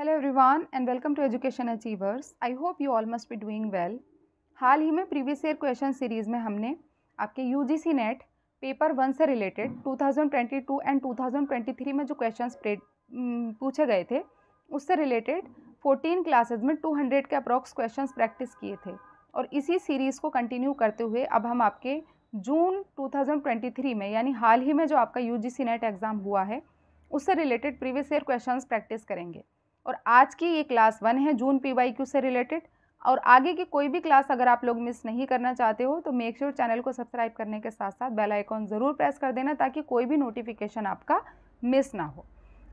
hello everyone and welcome to education achievers I hope you all must be doing well हाल ही में previous year question series में हमने आपके U NET paper one से related 2022 and 2023 में जो क्वेश्चन mm, पूछे गए थे उससे रिलेटेड 14 क्लासेज में 200 के अप्रॉक्स क्वेश्चन प्रैक्टिस किए थे और इसी सीरीज़ को कंटिन्यू करते हुए अब हम आपके जून टू में यानी हाल ही में जो आपका यू नेट एग्ज़ाम हुआ है उससे related previous year question practice करेंगे और आज की ये क्लास वन है जून पी वाई क्यू से रिलेटेड और आगे की कोई भी क्लास अगर आप लोग मिस नहीं करना चाहते हो तो मेक श्योर sure चैनल को सब्सक्राइब करने के साथ साथ बेल आइकॉन ज़रूर प्रेस कर देना ताकि कोई भी नोटिफिकेशन आपका मिस ना हो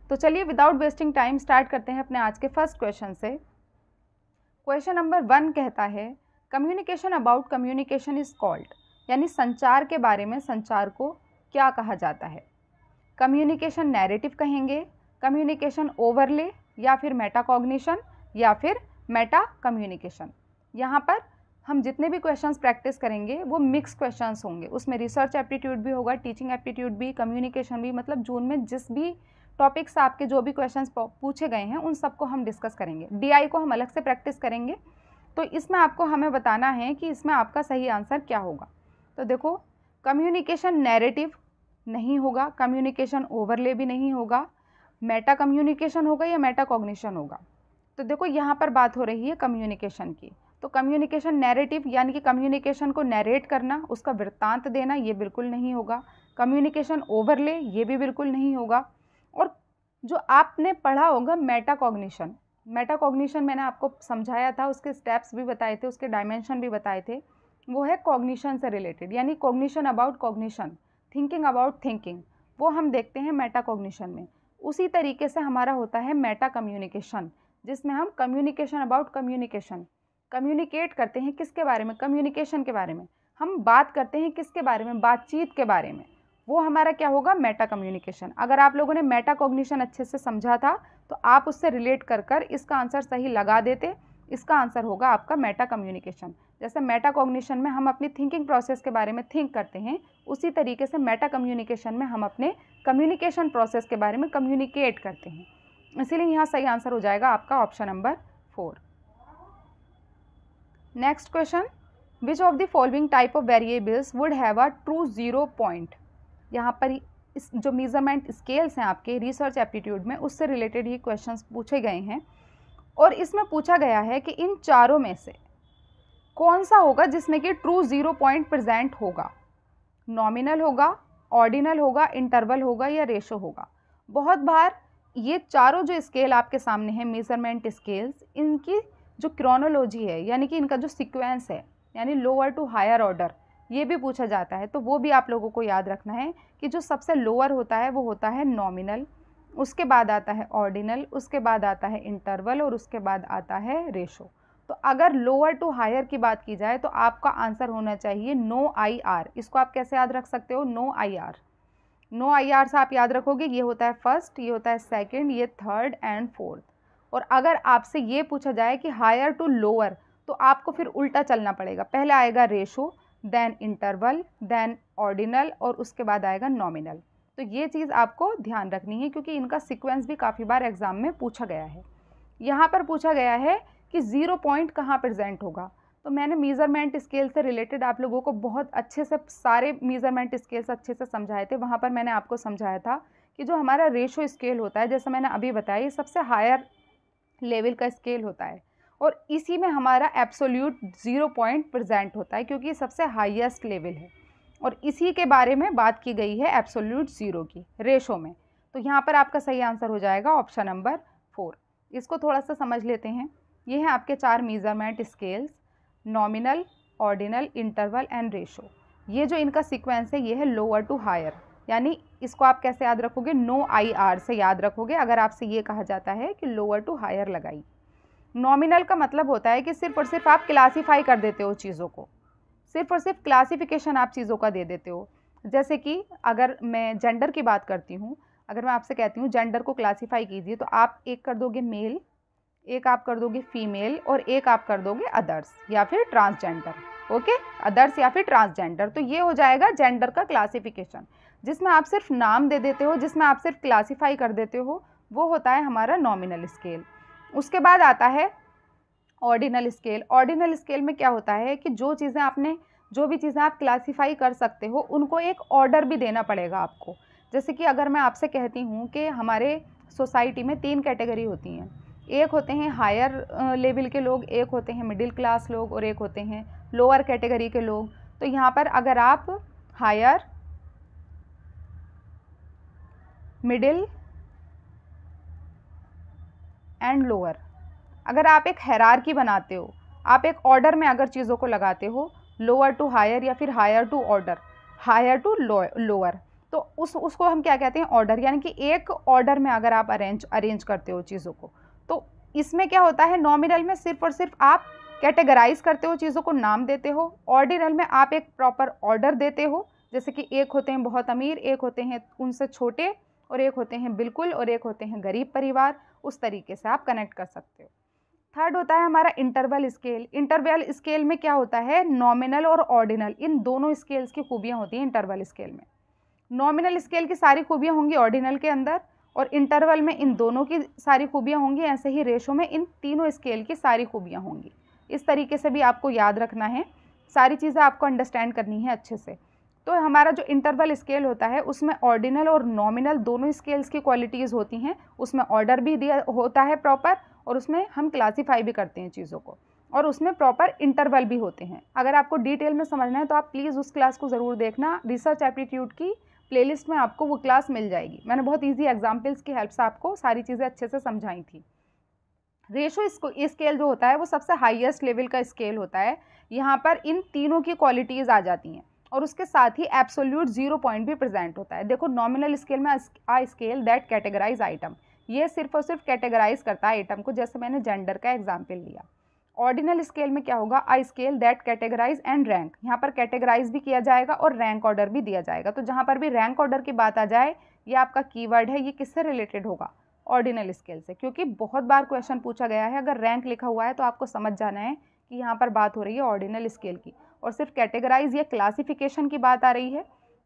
तो चलिए विदाउट वेस्टिंग टाइम स्टार्ट करते हैं अपने आज के फर्स्ट क्वेश्चन से क्वेश्चन नंबर वन कहता है communication about communication is called यानी संचार के बारे में संचार को क्या कहा जाता है कम्युनिकेशन नैरेटिव कहेंगे कम्युनिकेशन ओवरले या फिर मेटाकॉग्निशन या फिर मेटा कम्युनिकेशन यहाँ पर हम जितने भी क्वेश्चंस प्रैक्टिस करेंगे वो मिक्स क्वेश्चंस होंगे उसमें रिसर्च एप्टीट्यूड भी होगा टीचिंग एप्टीट्यूड भी कम्युनिकेशन भी मतलब जून में जिस भी टॉपिक्स आपके जो भी क्वेश्चंस पूछे गए हैं उन सबको हम डिस्कस करेंगे डीआई को हम अलग से प्रैक्टिस करेंगे तो इसमें आपको हमें बताना है कि इसमें आपका सही आंसर क्या होगा तो देखो कम्युनिकेशन नैरेटिव नहीं होगा कम्युनिकेशन ओवरले भी नहीं होगा मेटा कम्युनिकेशन होगा या मेटा कॉग्निशन होगा तो देखो यहाँ पर बात हो रही है कम्युनिकेशन की तो कम्युनिकेशन नैरेटिव यानी कि कम्युनिकेशन को नैरेट करना उसका वृत्तांत देना ये बिल्कुल नहीं होगा कम्युनिकेशन ओवरले ये भी बिल्कुल नहीं होगा और जो आपने पढ़ा होगा मेटा कॉग्निशन मेटा कॉग्निशन मैंने आपको समझाया था उसके स्टेप्स भी बताए थे उसके डायमेंशन भी बताए थे वो है कॉग्निशन से रिलेटेड यानी cognition about cognition thinking about thinking वो हम देखते हैं मेटा कॉग्निशन में उसी तरीके से हमारा होता है मेटा कम्युनिकेशन जिसमें हम कम्युनिकेशन अबाउट कम्युनिकेशन कम्युनिकेट करते हैं किसके बारे में कम्युनिकेशन के बारे में हम बात करते हैं किसके बारे में बातचीत के बारे में वो हमारा क्या होगा मेटा कम्युनिकेशन अगर आप लोगों ने मेटा कॉग्निशन अच्छे से समझा था तो आप उससे रिलेट कर कर इसका आंसर सही लगा देते इसका आंसर होगा आपका मेटा कम्युनिकेशन जैसे मेटा कॉग्निशन में हम अपनी थिंकिंग प्रोसेस के बारे में थिंक करते हैं उसी तरीके से मेटा कम्युनिकेशन में हम अपने कम्युनिकेशन प्रोसेस के बारे में कम्युनिकेट करते हैं इसीलिए यहाँ सही आंसर हो जाएगा आपका option number four next question which of the following type of variables would have a true zero point यहाँ पर इस जो मेज़रमेंट स्केल्स हैं आपके रिसर्च एप्टीट्यूड में उससे रिलेटेड ही क्वेश्चंस पूछे गए हैं और इसमें पूछा गया है कि इन चारों में से कौन सा होगा जिसमें कि ट्रू ज़ीरो पॉइंट प्रजेंट होगा नॉमिनल होगा ऑर्डिनल होगा इंटरवल होगा या रेशो होगा बहुत बार ये चारों जो स्केल आपके सामने हैं मेजरमेंट स्केल्स इनकी जो क्रोनोलॉजी है यानी कि इनका जो सिक्वेंस है यानी लोअर टू हायर ऑर्डर ये भी पूछा जाता है तो वो भी आप लोगों को याद रखना है कि जो सबसे लोअर होता है वो होता है नॉमिनल उसके बाद आता है ऑर्डिनल उसके बाद आता है इंटरवल और उसके बाद आता है रेशो तो अगर लोअर टू हायर की बात की जाए तो आपका आंसर होना चाहिए नो आई आर इसको आप कैसे याद रख सकते हो no I R no I R से आप याद रखोगे ये होता है फर्स्ट ये होता है सेकंड ये थर्ड एंड फोर्थ और अगर आपसे ये पूछा जाए कि हायर टू लोअर तो आपको फिर उल्टा चलना पड़ेगा पहले आएगा ratio then interval then ordinal और उसके बाद आएगा नॉमिनल तो ये चीज़ आपको ध्यान रखनी है क्योंकि इनका सीक्वेंस भी काफ़ी बार एग्ज़ाम में पूछा गया है यहाँ पर पूछा गया है कि ज़ीरो पॉइंट कहाँ प्रजेंट होगा तो मैंने मेज़रमेंट स्केल से रिलेटेड आप लोगों को बहुत अच्छे से सारे मेज़रमेंट स्केल्स अच्छे से समझाए थे वहाँ पर मैंने आपको समझाया था कि जो हमारा रेशो स्केल होता है जैसे मैंने अभी बताया ये सबसे हायर लेवल का स्केल होता है और इसी में हमारा एब्सोल्यूट ज़ीरो पॉइंट प्रजेंट होता है क्योंकि ये सबसे हाइस्ट लेवल है और इसी के बारे में बात की गई है एब्सोल्यूट ज़ीरो की रेशो में तो यहाँ पर आपका सही आंसर हो जाएगा ऑप्शन नंबर फोर इसको थोड़ा सा समझ लेते हैं ये हैं आपके चार measurement scales nominal ordinal interval and ratio ये जो इनका सीक्वेंस है ये है लोअर टू हायर यानी इसको आप कैसे याद रखोगे नो आई आर से याद रखोगे अगर आपसे ये कहा जाता है कि लोअर टू हायर लगाई नॉमिनल का मतलब होता है कि सिर्फ और सिर्फ आप क्लासीफाई कर देते हो चीज़ों को सिर्फ और सिर्फ क्लासिफिकेशन आप चीज़ों का दे देते हो जैसे कि अगर मैं जेंडर की बात करती हूँ अगर मैं आपसे कहती हूँ जेंडर को क्लासीफाई कीजिए तो आप एक कर दोगे मेल एक आप कर दोगे फीमेल और एक आप कर दोगे अदर्स या फिर ट्रांसजेंडर ओके अदर्स या फिर ट्रांसजेंडर तो ये हो जाएगा जेंडर का क्लासिफिकेशन जिसमें आप सिर्फ नाम दे देते हो जिसमें आप सिर्फ क्लासीफाई कर देते हो वो होता है हमारा नॉमिनल स्केल उसके बाद आता है ऑर्डिनल स्केल ऑर्डिनल स्केल में क्या होता है कि जो चीज़ें आपने जो भी चीज़ें आप क्लासीफाई कर सकते हो उनको एक ऑर्डर भी देना पड़ेगा आपको जैसे कि अगर मैं आपसे कहती हूँ कि हमारे सोसाइटी में तीन कैटेगरी होती हैं एक होते हैं हायर लेवल के लोग एक होते हैं मिडिल क्लास लोग और एक होते हैं लोअर कैटेगरी के लोग तो यहाँ पर अगर आप हायर मिडिल एंड लोअर अगर आप एक हैरार की बनाते हो आप एक ऑर्डर में अगर चीज़ों को लगाते हो लोअर टू हायर या फिर higher to order higher to lower तो उस उसको हम क्या कहते हैं ऑर्डर यानी कि एक ऑर्डर में अगर आप अरेंज अरेंज करते हो चीज़ों को इसमें क्या होता है नॉमिनल में सिर्फ और सिर्फ आप कैटेगराइज करते हो चीज़ों को नाम देते हो ऑर्डिनल में आप एक प्रॉपर ऑर्डर देते हो जैसे कि एक होते हैं बहुत अमीर एक होते हैं उनसे छोटे और एक होते हैं बिल्कुल और एक होते हैं गरीब परिवार उस तरीके से आप कनेक्ट कर सकते हो थर्ड होता है हमारा इंटरवल स्केल इंटरवल स्केल में क्या होता है नॉमिनल और ऑर्डिनल इन दोनों स्केल्स की खूबियाँ होती हैं इंटरवल स्केल में नॉमिनल स्केल की सारी खूबियाँ होंगी ऑर्डिनल के अंदर और इंटरवल में इन दोनों की सारी खूबियाँ होंगी ऐसे ही रेशो में इन तीनों स्केल की सारी खूबियाँ होंगी इस तरीके से भी आपको याद रखना है सारी चीज़ें आपको अंडरस्टैंड करनी है अच्छे से तो हमारा जो इंटरवल स्केल होता है उसमें ऑर्डिनल और नॉमिनल दोनों स्केल्स की क्वालिटीज़ होती हैं उसमें ऑर्डर भी दिया होता है प्रॉपर और उसमें हम क्लासीफाई भी करते हैं चीज़ों को और उसमें प्रॉपर इंटरवल भी होते हैं अगर आपको डिटेल में समझना है तो आप प्लीज़ उस क्लास को ज़रूर देखना रिसर्च एप्टीट्यूड की प्लेलिस्ट में आपको वो क्लास मिल जाएगी मैंने बहुत ईजी एग्जाम्पल्स की हेल्प से आपको सारी चीज़ें अच्छे से समझाई थी रेशो स्केल जो होता है वो सबसे हाईएस्ट लेवल का स्केल होता है यहाँ पर इन तीनों की क्वालिटीज़ आ जाती हैं और उसके साथ ही एब्सोल्यूट जीरो पॉइंट भी प्रेजेंट होता है देखो नॉमिनल स्केल में a scale that categorize item ये सिर्फ और सिर्फ कैटेगराइज करता है आइटम को जैसे मैंने जेंडर का एग्जाम्पल लिया ऑर्डिनल स्केल में क्या होगा I scale that categorize and rank यहाँ पर कैटेगराइज भी किया जाएगा और रैंक ऑर्डर भी दिया जाएगा तो जहाँ पर भी रैंक ऑर्डर की बात आ जाए ये आपका की है ये किससे रिलेटेड होगा ऑर्डिनल स्केल से क्योंकि बहुत बार क्वेश्चन पूछा गया है अगर रैंक लिखा हुआ है तो आपको समझ जाना है कि यहाँ पर बात हो रही है ऑर्डिनल स्केल की और सिर्फ कैटेगराइज या क्लासिफिकेशन की बात आ रही है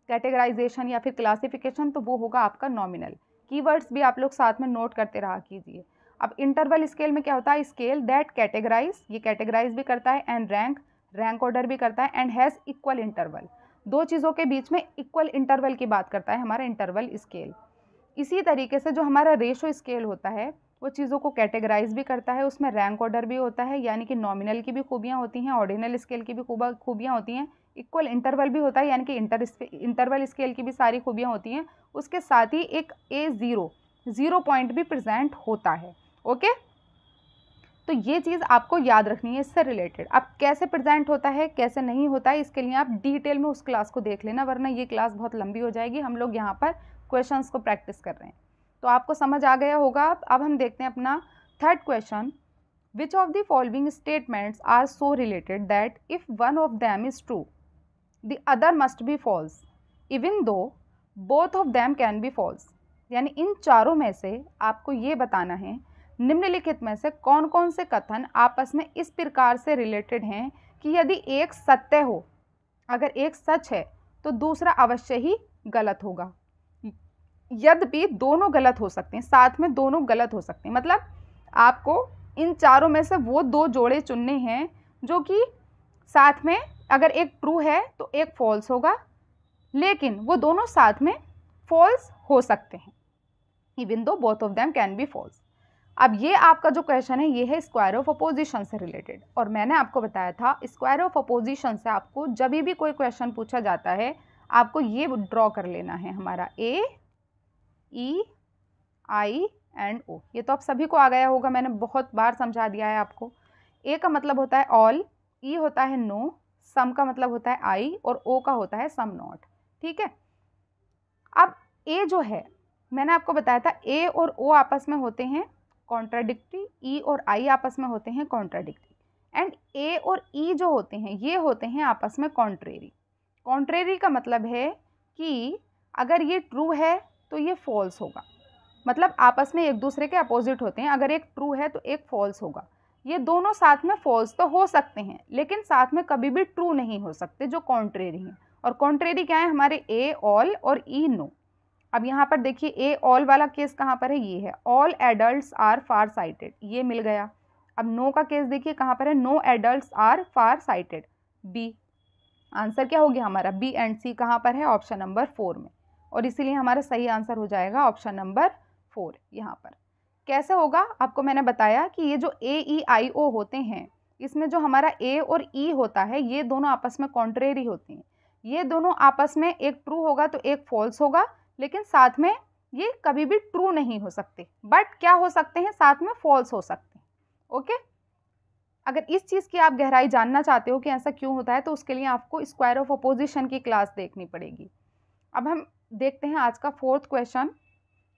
कैटेगराइजेशन या फिर क्लासिफिकेशन तो वो होगा आपका नॉमिनल कीवर्ड्स भी आप लोग साथ में नोट करते रहा कीजिए अब इंटरवल स्केल में क्या होता है स्केल दैट कैटेगराइज ये कैटेगराइज भी करता है एंड रैंक रैंक ऑर्डर भी करता है एंड हैज़ इक्वल इंटरवल दो चीज़ों के बीच में इक्वल इंटरवल की बात करता है हमारा इंटरवल स्केल इसी तरीके से जो हमारा रेशो स्केल होता है वो चीज़ों को कैटेगराइज भी करता है उसमें रैंक ऑर्डर भी होता है यानी कि नॉमिनल की भी खूबियाँ होती हैं ऑर्डिनल स्केल की भी खूब खूबियाँ होती हैं इक्वल इंटरवल भी होता है यानी कि इंटर इंटरवल स्केल की भी सारी खूबियाँ होती हैं उसके साथ ही एक ए ज़ीरो ज़ीरो पॉइंट भी प्रजेंट होता है ओके तो ये चीज़ आपको याद रखनी है इससे रिलेटेड अब कैसे प्रेजेंट होता है कैसे नहीं होता है इसके लिए आप डिटेल में उस क्लास को देख लेना वरना ये क्लास बहुत लंबी हो जाएगी हम लोग यहाँ पर क्वेश्चंस को प्रैक्टिस कर रहे हैं तो आपको समझ आ गया होगा अब हम देखते हैं अपना third question which of the following statements are so related that if one of them is true the other must be false even though both of them can be false यानी इन चारों में से आपको ये बताना है निम्नलिखित में से कौन कौन से कथन आपस में इस प्रकार से रिलेटेड हैं कि यदि एक सत्य हो अगर एक सच है तो दूसरा अवश्य ही गलत होगा यद्य दोनों गलत हो सकते हैं साथ में दोनों गलत हो सकते हैं मतलब आपको इन चारों में से वो दो जोड़े चुनने हैं जो कि साथ में अगर एक ट्रू है तो एक फॉल्स होगा लेकिन वो दोनों साथ में फॉल्स हो सकते हैं even though both of them can be false अब ये आपका जो क्वेश्चन है ये है स्क्वायर ऑफ अपोजिशन से रिलेटेड और मैंने आपको बताया था स्क्वायर ऑफ अपोजिशन से आपको जब भी कोई क्वेश्चन पूछा जाता है आपको ये ड्रॉ कर लेना है हमारा ए ई आई एंड ओ ये तो आप सभी को आ गया होगा मैंने बहुत बार समझा दिया है आपको ए का मतलब होता है ऑल ई e होता है नो no, सम का मतलब होता है आई और ओ का होता है सम नॉट ठीक है अब ए जो है मैंने आपको बताया था ए और ओ आपस में होते हैं कॉन्ट्राडिक्टी ई e और आई आपस में होते हैं कॉन्ट्राडिक्टी एंड ए और ई e जो होते हैं ये होते हैं आपस में कॉन्ट्रेरी कॉन्ट्रेरी का मतलब है कि अगर ये ट्रू है तो ये फॉल्स होगा मतलब आपस में एक दूसरे के अपोजिट होते हैं अगर एक ट्रू है तो एक फॉल्स होगा ये दोनों साथ में फॉल्स तो हो सकते हैं लेकिन साथ में कभी भी ट्रू नहीं हो सकते जो कॉन्ट्रेरी हैं और कॉन्ट्रेरी क्या है हमारे ए ऑल और ई e नो अब यहाँ पर देखिए ए ऑल वाला केस कहाँ पर है ये है all adult are far sighted ये मिल गया अब नो का केस देखिए कहाँ पर है no adult are far sighted B answer क्या हो गया हमारा बी एंड सी कहाँ पर है ऑप्शन नंबर फोर में और इसीलिए हमारा सही आंसर हो जाएगा ऑप्शन नंबर फोर यहाँ पर कैसे होगा आपको मैंने बताया कि ये जो ए ई आई ओ होते हैं इसमें जो हमारा ए और ई e होता है ये दोनों आपस में कॉन्ट्रेरी होते हैं ये दोनों आपस में एक ट्रू होगा तो एक फॉल्स होगा लेकिन साथ में ये कभी भी ट्रू नहीं हो सकते बट क्या हो सकते हैं साथ में फॉल्स हो सकते हैं ओके अगर इस चीज़ की आप गहराई जानना चाहते हो कि ऐसा क्यों होता है तो उसके लिए आपको स्क्वायर ऑफ अपोजिशन की क्लास देखनी पड़ेगी अब हम देखते हैं आज का फोर्थ क्वेश्चन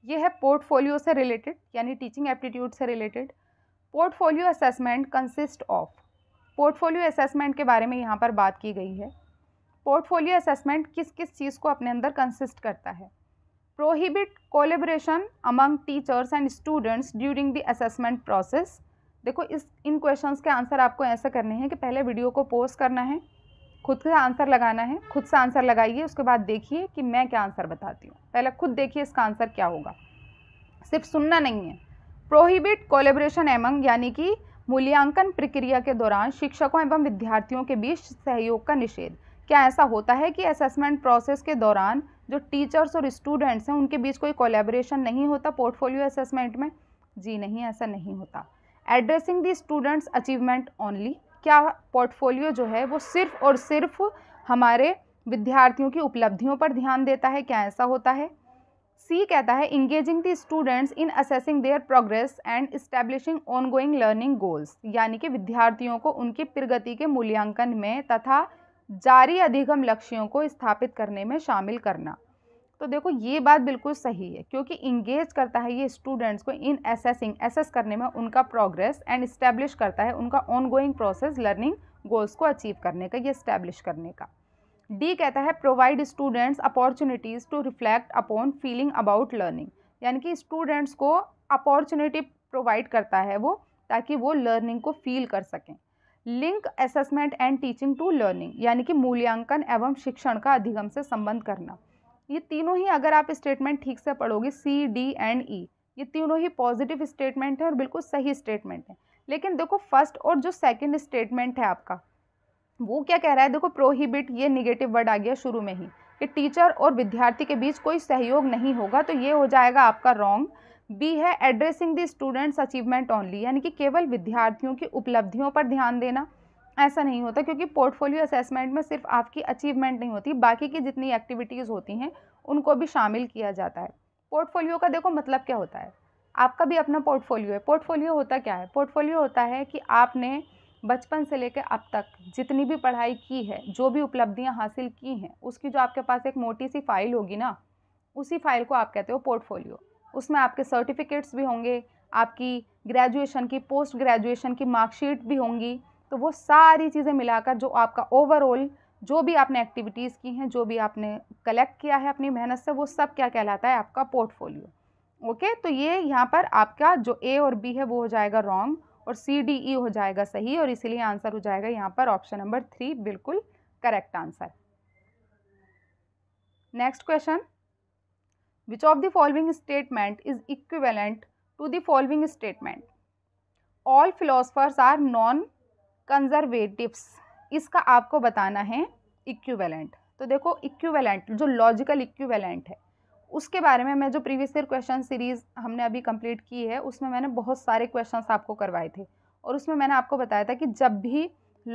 ये है पोर्टफोलियो से रिलेटेड यानी टीचिंग एप्टीट्यूड से related portfolio assessment consist of portfolio assessment के बारे में यहाँ पर बात की गई है पोर्टफोलियो असेसमेंट किस किस चीज़ को अपने अंदर कंसिस्ट करता है prohibit collaboration among teachers and students during the assessment process देखो इस इन क्वेश्चंस के आंसर आपको ऐसे करने हैं कि पहले वीडियो को पोस्ट करना है खुद से आंसर लगाना है खुद से आंसर लगाइए उसके बाद देखिए कि मैं क्या आंसर बताती हूँ पहले खुद देखिए इसका आंसर क्या होगा सिर्फ सुनना नहीं है प्रोहिबिट कोलेब्रेशन एमंग यानी कि मूल्यांकन प्रक्रिया के दौरान शिक्षकों एवं विद्यार्थियों के बीच सहयोग का निषेध क्या ऐसा होता है कि असेसमेंट प्रोसेस के दौरान जो टीचर्स और स्टूडेंट्स हैं उनके बीच कोई कोलेबरेशन नहीं होता पोर्टफोलियो असेसमेंट में जी नहीं ऐसा नहीं होता addressing the students achievement only क्या पोर्टफोलियो जो है वो सिर्फ और सिर्फ हमारे विद्यार्थियों की उपलब्धियों पर ध्यान देता है क्या ऐसा होता है सी कहता है engaging the students in assessing their progress and establishing ongoing learning goals यानी कि विद्यार्थियों को उनकी प्रगति के मूल्यांकन में तथा जारी अधिगम लक्ष्यों को स्थापित करने में शामिल करना तो देखो ये बात बिल्कुल सही है क्योंकि इंगेज करता है ये स्टूडेंट्स को इन एसेसिंग एसेस करने में उनका प्रोग्रेस एंड इस्टेब्लिश करता है उनका ऑनगोइंग प्रोसेस लर्निंग गोल्स को अचीव करने का या इस्टेब्लिश करने का डी कहता है provide students opportunities to reflect upon feeling about learning यानी कि स्टूडेंट्स को अपॉर्चुनिटी प्रोवाइड करता है वो ताकि वो लर्निंग को फील कर सकें link assessment and teaching to learning यानी कि मूल्यांकन एवं शिक्षण का अधिगम से संबंध करना ये तीनों ही अगर आप स्टेटमेंट ठीक से पढ़ोगे सी डी एंड ई ये तीनों ही पॉजिटिव स्टेटमेंट है और बिल्कुल सही स्टेटमेंट है लेकिन देखो फर्स्ट और जो सेकेंड स्टेटमेंट है आपका वो क्या कह रहा है देखो प्रोहिबिट ये निगेटिव वर्ड आ गया शुरू में ही कि टीचर और विद्यार्थी के बीच कोई सहयोग नहीं होगा तो ये हो जाएगा आपका रॉन्ग बी है addressing the students achievement only यानी कि केवल विद्यार्थियों की उपलब्धियों पर ध्यान देना ऐसा नहीं होता क्योंकि पोर्टफोलियो असेसमेंट में सिर्फ आपकी अचीवमेंट नहीं होती बाकी की जितनी एक्टिविटीज़ होती हैं उनको भी शामिल किया जाता है पोर्टफोलियो का देखो मतलब क्या होता है आपका भी अपना पोर्टफोलियो है पोर्टफोलियो होता क्या है पोर्टफोलियो होता है कि आपने बचपन से लेकर अब तक जितनी भी पढ़ाई की है जो भी उपलब्धियाँ हासिल की हैं उसकी जो आपके पास एक मोटी सी फाइल होगी ना उसी फाइल को आप कहते हो पोर्टफोलियो उसमें आपके सर्टिफिकेट्स भी होंगे आपकी ग्रेजुएशन की पोस्ट ग्रेजुएशन की मार्कशीट भी होंगी तो वो सारी चीज़ें मिलाकर जो आपका ओवरऑल जो भी आपने एक्टिविटीज़ की हैं जो भी आपने कलेक्ट किया है अपनी मेहनत से वो सब क्या कहलाता है आपका पोर्टफोलियो ओके तो ये यहाँ पर आपका जो ए और बी है वो हो जाएगा रॉन्ग और सी डी ई हो जाएगा सही और इसीलिए आंसर हो जाएगा यहाँ पर ऑप्शन नंबर थ्री बिल्कुल correct answer next question which of the following statement is equivalent to the following statement all philosophers are non conservatives इसका आपको बताना है इक्विवेलेंट तो देखो इक्विवेलेंट जो लॉजिकल इक्विवेलेंट है उसके बारे में मैं जो प्रीवियस ईयर क्वेश्चन सीरीज़ हमने अभी कंप्लीट की है उसमें मैंने बहुत सारे क्वेश्चंस आपको करवाए थे और उसमें मैंने आपको बताया था कि जब भी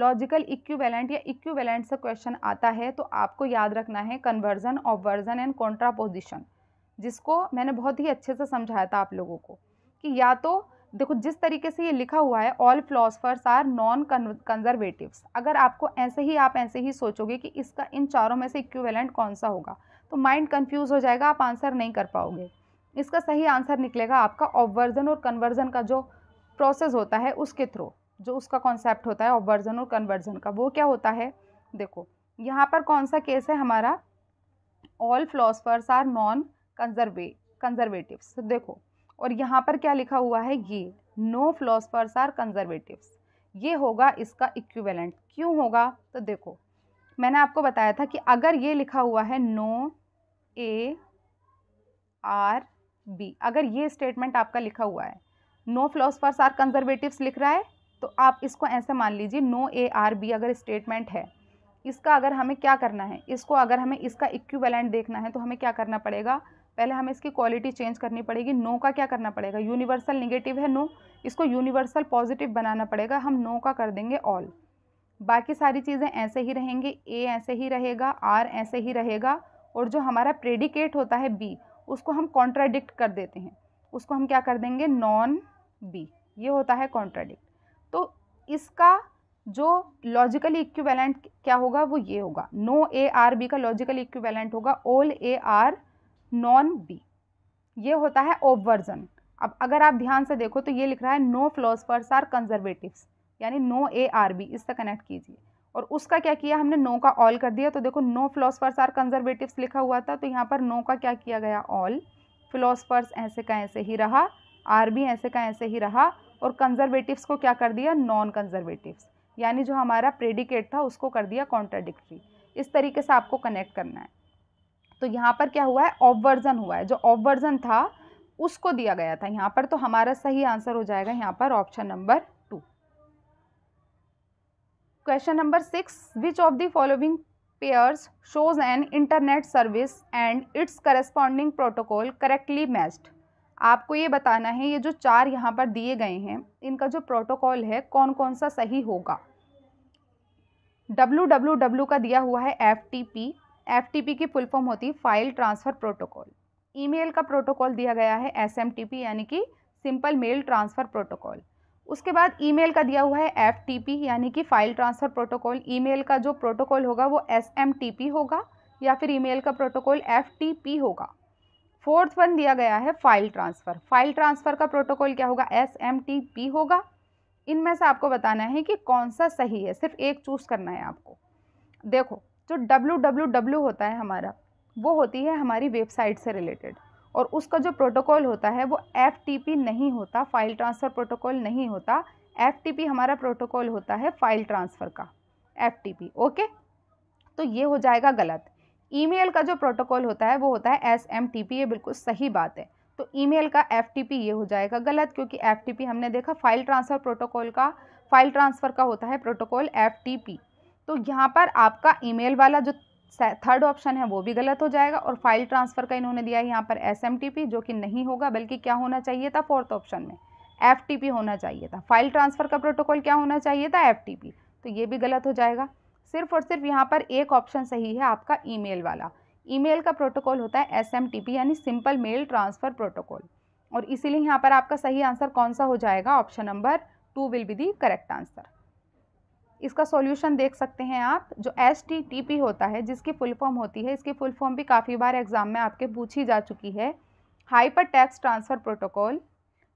लॉजिकल इक्विवेलेंट या इक्विवेलेंट से क्वेश्चन आता है तो आपको याद रखना है conversion of version and contraposition जिसको मैंने बहुत ही अच्छे से समझाया था आप लोगों को कि या तो देखो जिस तरीके से ये लिखा हुआ है all philosophers are non conservatives अगर आपको ऐसे ही आप ऐसे ही सोचोगे कि इसका इन चारों में से इक्विवेलेंट कौन सा होगा तो माइंड कंफ्यूज हो जाएगा आप आंसर नहीं कर पाओगे इसका सही आंसर निकलेगा आपका ऑबवर्जन और कन्वर्जन का जो प्रोसेस होता है उसके थ्रू जो उसका कॉन्सेप्ट होता है ऑबवर्जन और कन्वर्जन का वो क्या होता है देखो यहाँ पर कौन सा केस है हमारा all philosophers are non conserve conservatives तो देखो और यहाँ पर क्या लिखा हुआ है ये नो फिलोसफर्स आर कंजर्वेटिव्स ये होगा इसका इक्विवेलेंट क्यों होगा तो देखो मैंने आपको बताया था कि अगर ये लिखा हुआ है नो ए आर बी अगर ये स्टेटमेंट आपका लिखा हुआ है नो फिलोसफर्स आर कंजर्वेटिव्स लिख रहा है तो आप इसको ऐसे मान लीजिए नो ए आर बी अगर स्टेटमेंट है इसका अगर हमें क्या करना है इसको अगर हमें इसका इक्विवेलेंट देखना है तो हमें क्या करना पड़ेगा पहले हमें इसकी क्वालिटी चेंज करनी पड़ेगी नो का क्या करना पड़ेगा यूनिवर्सल निगेटिव है नो इसको यूनिवर्सल पॉजिटिव बनाना पड़ेगा हम नो का कर देंगे ऑल बाकी सारी चीज़ें ऐसे ही रहेंगी ए ऐसे ही रहेगा आर ऐसे ही रहेगा और जो हमारा प्रेडिकेट होता है बी उसको हम कॉन्ट्राडिक्ट कर देते हैं उसको हम क्या कर देंगे नॉन बी ये होता है कॉन्ट्राडिक्ट तो इसका जो लॉजिकली इक्विवेलेंट क्या होगा वो ये होगा नो ए आर बी का लॉजिकल इक्विवेलेंट होगा all A R non B ये होता है ओबवर्जन अब अगर आप ध्यान से देखो तो ये लिख रहा है नो फिलोसफर्स आर कंजर्वेटिव्स यानी नो ए आर बी इससे कनेक्ट कीजिए और उसका क्या किया हमने नो का ऑल कर दिया तो देखो नो फिलोसफर्स आर कंजर्वेटिव्स लिखा हुआ था तो यहाँ पर नो का क्या किया गया ऑल फिलोसफर्स ऐसे का ऐसे ही रहा आर बी ऐसे का ऐसे ही रहा और कंजर्वेटिव्स को क्या कर दिया नॉन कंजर्वेटिव्स यानी जो हमारा प्रेडिकेट था उसको कर दिया कॉन्ट्राडिक्ट्री इस तरीके से आपको कनेक्ट करना है तो यहाँ पर क्या हुआ है ऑबवर्जन हुआ है जो ऑबवर्जन था उसको दिया गया था यहाँ पर तो हमारा सही आंसर हो जाएगा यहाँ पर option number two question number six which of the following pairs shows an internet service and its corresponding protocol correctly matched आपको ये बताना है ये जो चार यहाँ पर दिए गए हैं इनका जो प्रोटोकॉल है कौन कौन सा सही होगा डब्लू डब्लू डब्लू का दिया हुआ है एफ टी पी एफ की फुल फॉर्म होती है फाइल ट्रांसफ़र प्रोटोकॉल ईमेल का प्रोटोकॉल दिया गया है एस यानी कि सिंपल मेल ट्रांसफ़र प्रोटोकॉल उसके बाद ईमेल का दिया हुआ है एफ यानी कि फ़ाइल ट्रांसफ़र प्रोटोकॉल ईमेल का जो प्रोटोकॉल होगा वो एस होगा या फिर ईमेल का प्रोटोकॉल एफ होगा फोर्थ वन दिया गया है फ़ाइल ट्रांसफ़र फ़ाइल ट्रांसफ़र का प्रोटोकॉल क्या होगा एस होगा इनमें से आपको बताना है कि कौन सा सही है सिर्फ एक चूज़ करना है आपको देखो जो डब्ल्यू डब्ल्यू डब्ल्यू होता है हमारा वो होती है हमारी वेबसाइट से रिलेटेड और उसका जो प्रोटोकॉल होता है वो एफ नहीं होता फ़ाइल ट्रांसफ़र प्रोटोकॉल नहीं होता एफ हमारा प्रोटोकॉल होता है फ़ाइल ट्रांसफ़र का एफ ओके तो ये हो जाएगा गलत ईमेल का जो प्रोटोकॉल होता है वो होता है एस एम टी पी ये बिल्कुल सही बात है तो ईमेल का एफ टी पी ये हो जाएगा गलत क्योंकि एफ टी पी हमने देखा फ़ाइल ट्रांसफ़र प्रोटोकॉल का फ़ाइल ट्रांसफ़र का होता है प्रोटोकॉल एफ टी पी तो यहाँ पर आपका ईमेल वाला जो थर्ड ऑप्शन है वो भी गलत हो जाएगा और फाइल ट्रांसफ़र का इन्होंने दिया है यहाँ पर एस जो कि नहीं होगा बल्कि क्या होना चाहिए था फोर्थ ऑप्शन में एफ होना चाहिए था फाइल ट्रांसफ़र का प्रोटोकॉल क्या होना चाहिए था एफ तो ये भी गलत हो जाएगा सिर्फ और सिर्फ यहाँ पर एक ऑप्शन सही है आपका ई वाला ई का प्रोटोकॉल होता है एस यानी सिंपल मेल ट्रांसफ़र प्रोटोकॉल और इसीलिए यहाँ पर आपका सही आंसर कौन सा हो जाएगा option number two will be the correct answer इसका सॉल्यूशन देख सकते हैं आप जो एस टी टी पी होता है जिसकी फुल फॉर्म होती है इसकी फुल फॉर्म भी काफ़ी बार एग्जाम में आपके पूछी जा चुकी है hyper text transfer protocol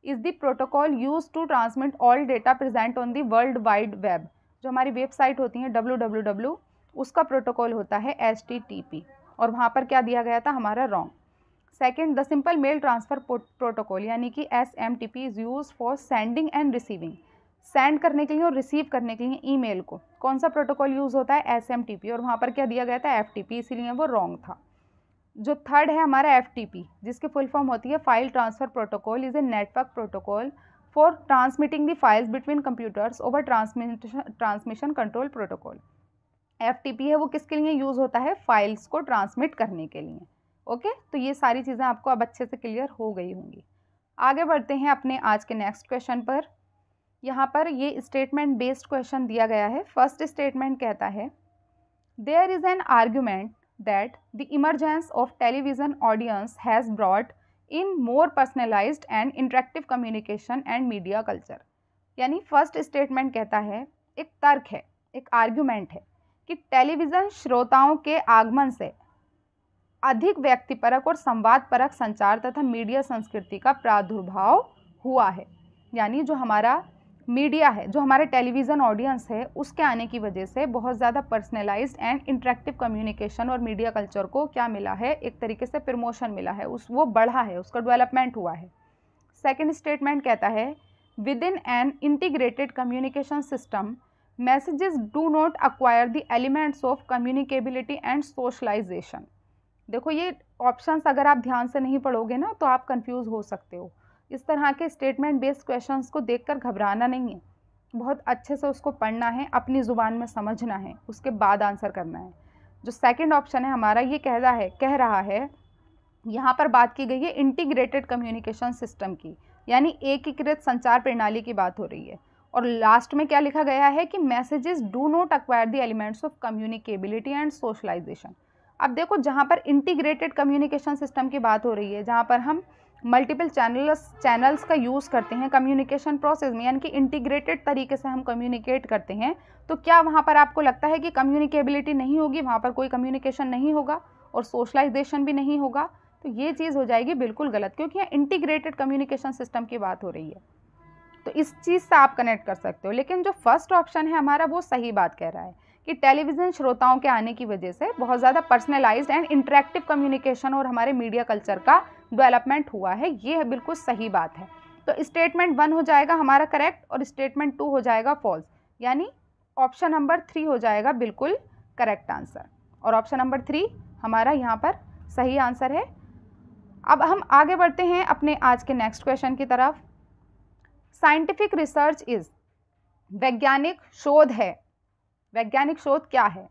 is the protocol used to transmit all data present on the world wide web जो हमारी वेबसाइट होती है डब्ल्यू डब्ल्यू डब्ल्यू उसका प्रोटोकॉल होता है एस टी टी पी और वहाँ पर क्या दिया गया था हमारा wrong second the simple mail transfer protocol यानी कि S M T P is used for sending and receiving send करने के लिए और रिसीव करने के लिए ईमेल को कौन सा प्रोटोकॉल यूज़ होता है एस और वहाँ पर क्या दिया गया था एफ इसीलिए वो रॉन्ग था जो थर्ड है हमारा एफ जिसकी फुल फॉर्म होती है file transfer protocol is a network protocol for transmitting the files between computers over transmission transmission control protocol F है वो किसके लिए यूज़ होता है फाइल्स को ट्रांसमिट करने के लिए ओके तो ये सारी चीज़ें आपको अब अच्छे से क्लियर हो गई होंगी आगे बढ़ते हैं अपने आज के नेक्स्ट क्वेश्चन पर यहाँ पर ये स्टेटमेंट बेस्ड क्वेश्चन दिया गया है फर्स्ट स्टेटमेंट कहता है there is an argument that the emergence of television audience has broad in more personalized and interactive communication and media culture यानी फर्स्ट स्टेटमेंट कहता है एक तर्क है एक आर्ग्यूमेंट है कि टेलीविज़न श्रोताओं के आगमन से अधिक व्यक्तिपरक और संवादपरक संचार तथा मीडिया संस्कृति का प्रादुर्भाव हुआ है यानी जो हमारा मीडिया है जो हमारे टेलीविज़न ऑडियंस है उसके आने की वजह से बहुत ज़्यादा पर्सनलाइज्ड एंड इंटरेक्टिव कम्युनिकेशन और मीडिया कल्चर को क्या मिला है एक तरीके से प्रमोशन मिला है उस वो बढ़ा है उसका डेवलपमेंट हुआ है सेकेंड स्टेटमेंट कहता है within an integrated communication system messages do not acquire the elements of communicability and socialization देखो ये ऑप्शंस अगर आप ध्यान से नहीं पढ़ोगे ना तो आप कंफ्यूज हो सकते हो इस तरह के स्टेटमेंट बेस्ड क्वेश्चंस को देखकर घबराना नहीं है बहुत अच्छे से उसको पढ़ना है अपनी ज़ुबान में समझना है उसके बाद आंसर करना है जो सेकंड ऑप्शन है हमारा ये कह रहा है कह रहा है यहाँ पर बात की गई है इंटीग्रेटेड कम्युनिकेशन सिस्टम की यानी एकीकृत संचार प्रणाली की बात हो रही है और लास्ट में क्या लिखा गया है कि messages do not acquire the elements of communicability and socialization अब देखो जहाँ पर इंटीग्रेटेड कम्युनिकेशन सिस्टम की बात हो रही है जहाँ पर हम मल्टीपल चैनल्स चैनल्स का यूज़ करते हैं कम्युनिकेशन प्रोसेस में यानी कि इंटीग्रेटेड तरीके से हम कम्युनिकेट करते हैं तो क्या वहाँ पर आपको लगता है कि कम्युनिकेबिलिटी नहीं होगी वहाँ पर कोई कम्युनिकेशन नहीं होगा और सोशलाइजेशन भी नहीं होगा तो ये चीज़ हो जाएगी बिल्कुल गलत क्योंकि यहाँ इंटीग्रेटेड कम्युनिकेशन सिस्टम की बात हो रही है तो इस चीज़ से आप कनेक्ट कर सकते हो लेकिन जो फर्स्ट ऑप्शन है हमारा वो सही बात कह रहा है कि टेलीविज़न श्रोताओं के आने की वजह से बहुत ज़्यादा पर्सनलाइज्ड एंड इंटरेक्टिव कम्युनिकेशन और हमारे मीडिया कल्चर का डेवलपमेंट हुआ है ये बिल्कुल सही बात है तो स्टेटमेंट वन हो जाएगा हमारा करेक्ट और स्टेटमेंट टू हो जाएगा फॉल्स यानी ऑप्शन नंबर थ्री हो जाएगा बिल्कुल करेक्ट आंसर और ऑप्शन नंबर थ्री हमारा यहाँ पर सही आंसर है अब हम आगे बढ़ते हैं अपने आज के नेक्स्ट क्वेश्चन की तरफ साइंटिफिक रिसर्च इज़ वैज्ञानिक शोध है वैज्ञानिक शोध क्या है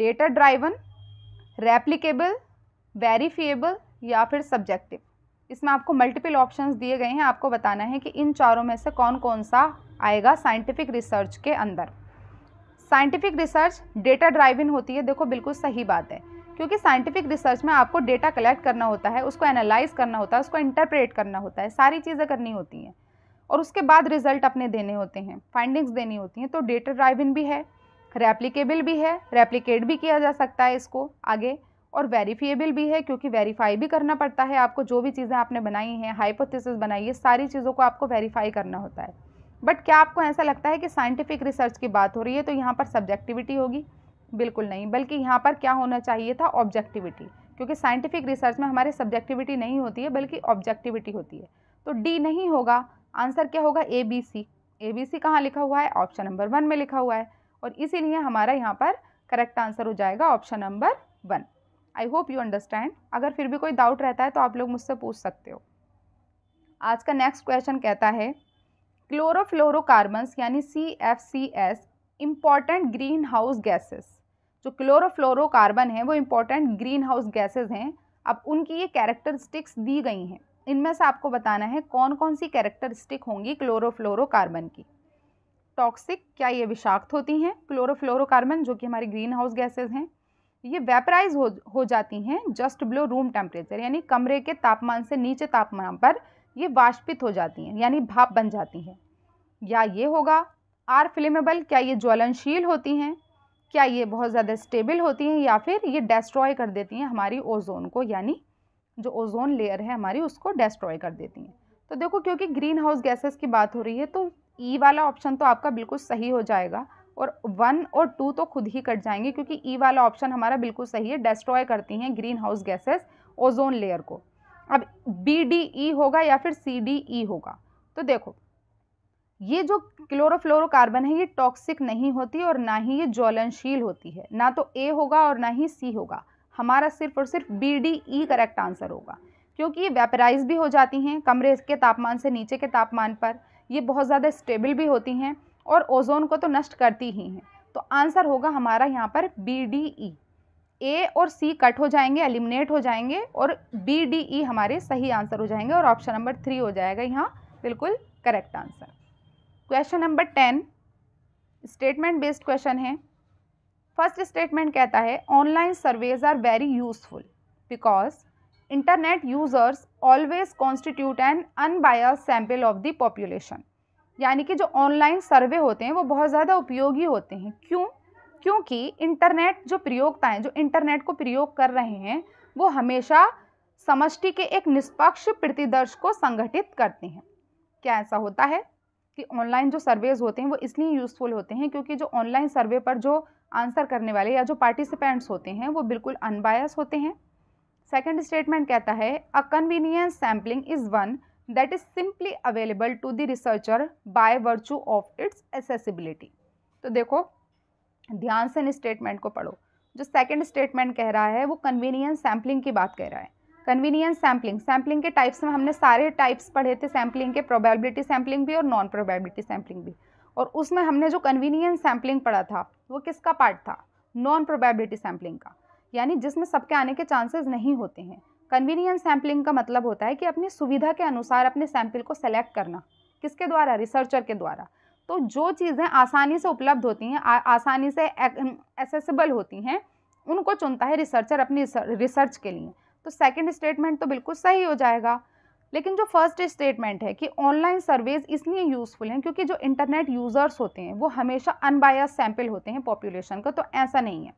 डेटा ड्राइवन रेप्लीकेबल वेरीफिएबल या फिर सब्जेक्टिव इसमें आपको मल्टीपल ऑप्शंस दिए गए हैं आपको बताना है कि इन चारों में से कौन कौन सा आएगा साइंटिफिक रिसर्च के अंदर साइंटिफिक रिसर्च डेटा ड्राइविन होती है देखो बिल्कुल सही बात है क्योंकि साइंटिफिक रिसर्च में आपको डेटा कलेक्ट करना होता है उसको एनालाइज करना होता है उसको इंटरप्रेट करना होता है सारी चीज़ें करनी होती हैं और उसके बाद रिजल्ट अपने देने होते हैं फाइंडिंग्स देनी होती हैं तो डेटा ड्राइविन भी है रेप्लीकेबल भी है रेप्लीकेट भी किया जा सकता है इसको आगे और वेरीफिएबल भी है क्योंकि वेरीफाई भी करना पड़ता है आपको जो भी चीज़ें आपने बनाई हैं हाइपोथेसिस बनाई है सारी चीज़ों को आपको वेरीफाई करना होता है बट क्या आपको ऐसा लगता है कि साइंटिफिक रिसर्च की बात हो रही है तो यहाँ पर सब्जेक्टिविटी होगी बिल्कुल नहीं बल्कि यहाँ पर क्या होना चाहिए था ऑब्जेक्टिविटी क्योंकि साइंटिफिक रिसर्च में हमारे सब्जेक्टिविटी नहीं होती है बल्कि ऑब्जेक्टिविटी होती है तो डी नहीं होगा आंसर क्या होगा A B C A B C कहाँ लिखा हुआ है ऑप्शन नंबर वन में लिखा हुआ है और इसीलिए हमारा यहाँ पर करेक्ट आंसर हो जाएगा option number one I hope you understand अगर फिर भी कोई डाउट रहता है तो आप लोग मुझसे पूछ सकते हो आज का नेक्स्ट क्वेश्चन कहता है क्लोरोफ्लोरोकार्बन्स यानी C F C S important green house gases जो क्लोरोफ्लोरोकार्बन है वो इम्पॉर्टेंट ग्रीन हाउस गैसेज हैं अब उनकी ये कैरेक्टरिस्टिक्स दी गई हैं इनमें से आपको बताना है कौन कौन सी कैरेक्टरिस्टिक होंगी क्लोरोफ्लोरोकार्बन की टॉक्सिक क्या ये विषाक्त होती हैं क्लोरोफ्लोरोकार्बन जो कि हमारी ग्रीन हाउस गैसेज हैं ये वेपराइज हो हो जाती हैं जस्ट बिलो रूम टेम्परेचर यानी कमरे के तापमान से नीचे तापमान पर ये वाष्पित हो जाती हैं यानी भाप बन जाती हैं या ये होगा आर फ्लेमेबल क्या ये ज्वलनशील होती हैं क्या ये बहुत ज़्यादा स्टेबल होती हैं या फिर ये डेस्ट्रॉय कर देती हैं हमारी ओजोन को यानी जो ओजोन लेयर है हमारी उसको डेस्ट्रॉय कर देती हैं तो देखो क्योंकि ग्रीन हाउस गैसेस की बात हो रही है तो ई e वाला ऑप्शन तो आपका बिल्कुल सही हो जाएगा और वन और टू तो खुद ही कट जाएंगे क्योंकि ई e वाला ऑप्शन हमारा बिल्कुल सही है डिस्ट्रॉय करती हैं green house gases ozone layer को अब बी डी ई होगा या फिर सी डी ई होगा तो देखो ये जो क्लोरोफ्लोरोकार्बन है ये टॉक्सिक नहीं होती और ना ही ये ज्वलनशील होती है ना तो ए होगा और ना ही सी होगा हमारा सिर्फ और सिर्फ B D E correct answer होगा क्योंकि ये वेपराइज भी हो जाती हैं कमरे के तापमान से नीचे के तापमान पर ये बहुत ज़्यादा स्टेबल भी होती हैं और ओजोन को तो नष्ट करती ही हैं तो आंसर होगा हमारा यहाँ पर बी डी ई ए और सी कट हो जाएंगे एलिमिनेट हो जाएंगे और बी डी ई हमारे सही आंसर हो जाएंगे और ऑप्शन नंबर थ्री हो जाएगा यहाँ बिल्कुल correct answer question number ten statement based question है फर्स्ट स्टेटमेंट कहता है online surveys are very useful because internet users always constitute an unbiased sample of the population यानी कि जो ऑनलाइन सर्वे होते हैं वो बहुत ज़्यादा उपयोगी होते हैं क्यों क्योंकि इंटरनेट जो हैं जो इंटरनेट को प्रयोग कर रहे हैं वो हमेशा समष्टि के एक निष्पक्ष प्रतिदर्श को संगठित करते हैं क्या ऐसा होता है कि ऑनलाइन जो सर्वेज होते हैं वो इसलिए यूज़फुल होते हैं क्योंकि जो ऑनलाइन सर्वे पर जो आंसर करने वाले या जो पार्टिसिपेंट्स होते हैं वो बिल्कुल अनबायस होते हैं सेकेंड स्टेटमेंट कहता है a convenience sampling is one that is simply available to the researcher by virtue of its accessibility तो देखो ध्यान से इन स्टेटमेंट को पढ़ो जो सेकेंड स्टेटमेंट कह रहा है वो कन्वीनियंस सैम्पलिंग की बात कह रहा है कन्वीनियंस सैम्पलिंग सैम्पलिंग के टाइप्स में हमने सारे टाइप्स पढ़े थे सैम्पलिंग के प्रोबेबिलिटी सैम्पलिंग भी और नॉन प्रोबेबिलिटी सैम्पलिंग भी और उसमें हमने जो कन्वीनियंस सैम्पलिंग पढ़ा था वो किसका पार्ट था नॉन प्रोबेबिलिटी सैम्पलिंग का यानी जिसमें सबके आने के चांसेस नहीं होते हैं कन्वीनियंस सैम्पलिंग का मतलब होता है कि अपनी सुविधा के अनुसार अपने सैंपल को सेलेक्ट करना किसके द्वारा रिसर्चर के द्वारा तो जो चीज़ें आसानी से उपलब्ध होती हैं आसानी से एसेसिबल होती हैं उनको चुनता है रिसर्चर अपनी रिसर्च के लिए तो सेकेंड स्टेटमेंट तो बिल्कुल सही हो जाएगा लेकिन जो फर्स्ट स्टेटमेंट है कि ऑनलाइन सर्वेज इसलिए यूज़फुल हैं क्योंकि जो इंटरनेट यूज़र्स होते हैं वो हमेशा अनबायस सैंपल होते हैं पॉपुलेशन का तो ऐसा नहीं है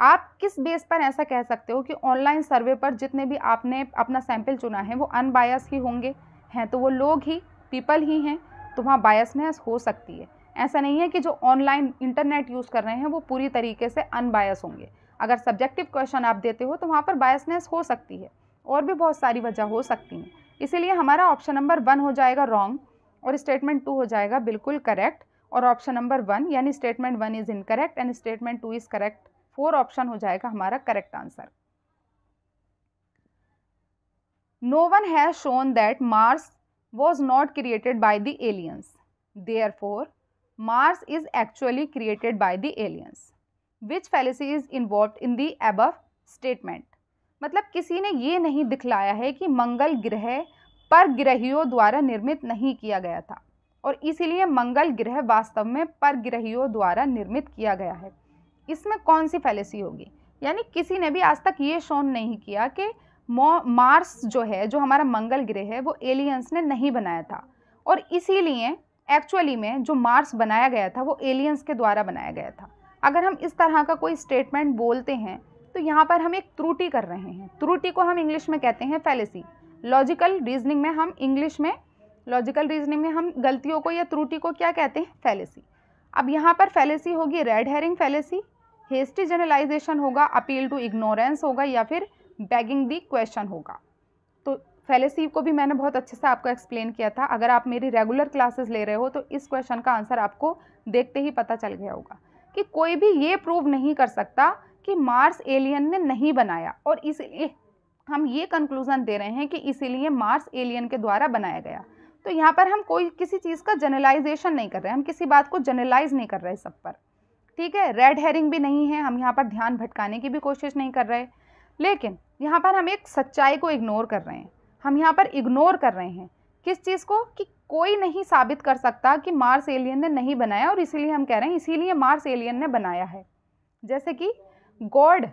आप किस बेस पर ऐसा कह सकते हो कि ऑनलाइन सर्वे पर जितने भी आपने अपना सैंपल चुना है वो अनबायस ही होंगे हैं तो वो लोग ही पीपल ही हैं तो वहाँ बायसनेस हो सकती है ऐसा नहीं है कि जो ऑनलाइन इंटरनेट यूज़ कर रहे हैं वो पूरी तरीके से अनबायस होंगे अगर सब्जेक्टिव क्वेश्चन आप देते हो तो वहाँ पर बायसनेस हो सकती है और भी बहुत सारी वजह हो सकती हैं इसीलिए हमारा ऑप्शन नंबर वन हो जाएगा रॉन्ग और स्टेटमेंट टू हो जाएगा बिल्कुल करेक्ट और ऑप्शन नंबर वन यानी statement one is incorrect and statement two is correct four option हो जाएगा हमारा correct answer no one has shown that Mars was not created by the aliens therefore Mars is actually created by the aliens which fallacy is involved in the above statement मतलब किसी ने ये नहीं दिखलाया है कि मंगल ग्रह पर ग्रहियों द्वारा निर्मित नहीं किया गया था और इसीलिए मंगल ग्रह वास्तव में पर ग्रहियों द्वारा निर्मित किया गया है इसमें कौन सी फैलेसी होगी यानी किसी ने भी आज तक ये शोन नहीं किया कि मार्स जो है जो हमारा मंगल ग्रह है वो एलियंस ने नहीं बनाया था और इसीलिए एक्चुअली में जो मार्स बनाया गया था वो एलियंस के द्वारा बनाया गया था अगर हम इस तरह का कोई स्टेटमेंट बोलते हैं तो यहाँ पर हम एक त्रुटि कर रहे हैं त्रुटि को हम इंग्लिश में कहते हैं फैलेसी लॉजिकल रीजनिंग में हम इंग्लिश में लॉजिकल रीजनिंग में हम गलतियों को या त्रुटि को क्या कहते हैं फैलेसी अब यहाँ पर फैलेसी होगी red herring fallacy hasty generalization होगा अपील टू इग्नोरेंस होगा या फिर बैगिंग दी क्वेश्चन होगा तो फेलेसी को भी मैंने बहुत अच्छे से आपको एक्सप्लेन किया था अगर आप मेरी रेगुलर क्लासेस ले रहे हो तो इस क्वेश्चन का आंसर आपको देखते ही पता चल गया होगा कि कोई भी ये प्रूव नहीं कर सकता कि मार्स एलियन ने नहीं बनाया और इसलिए हम ये कंक्लूज़न दे रहे हैं कि इसीलिए मार्स एलियन के द्वारा बनाया गया तो यहाँ पर हम कोई किसी चीज़ का जनरलाइजेशन नहीं कर रहे हम किसी बात को जनरलाइज नहीं कर रहे सब पर ठीक है रेड हेरिंग भी नहीं है हम यहाँ पर ध्यान भटकाने की भी कोशिश नहीं कर रहे लेकिन यहाँ पर हम एक सच्चाई को इग्नोर कर रहे हैं हम यहाँ पर इग्नोर कर रहे हैं किस चीज़ को कि कोई नहीं साबित कर सकता कि मार्स एलियन ने नहीं बनाया और इसीलिए हम कह रहे हैं इसीलिए मार्स एलियन ने बनाया है जैसे कि गॉड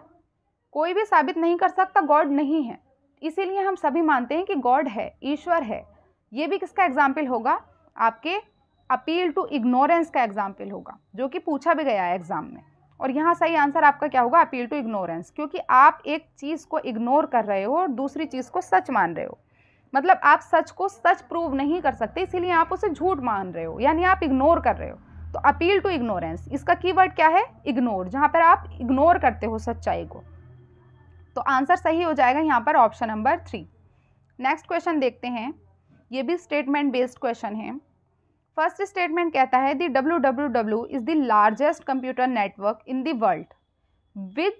कोई भी साबित नहीं कर सकता गॉड नहीं है इसीलिए हम सभी मानते हैं कि गॉड है ईश्वर है ये भी किसका एग्जाम्पल होगा आपके अपील टू इग्नोरेंस का एग्जाम्पल होगा जो कि पूछा भी गया है एग्जाम में और यहाँ सही आंसर आपका क्या होगा अपील टू इग्नोरेंस क्योंकि आप एक चीज़ को इग्नोर कर रहे हो और दूसरी चीज़ को सच मान रहे हो मतलब आप सच को सच प्रूव नहीं कर सकते इसीलिए आप उसे झूठ मान रहे हो यानी आप इग्नोर कर रहे हो तो अपील टू इग्नोरेंस इसका कीवर्ड क्या है इग्नोर जहाँ पर आप इग्नोर करते हो सच्चाई को तो आंसर सही हो जाएगा यहाँ पर option number three next question देखते हैं ये भी स्टेटमेंट बेस्ड क्वेश्चन है फर्स्ट स्टेटमेंट कहता है the W W W is the largest computer network in the world with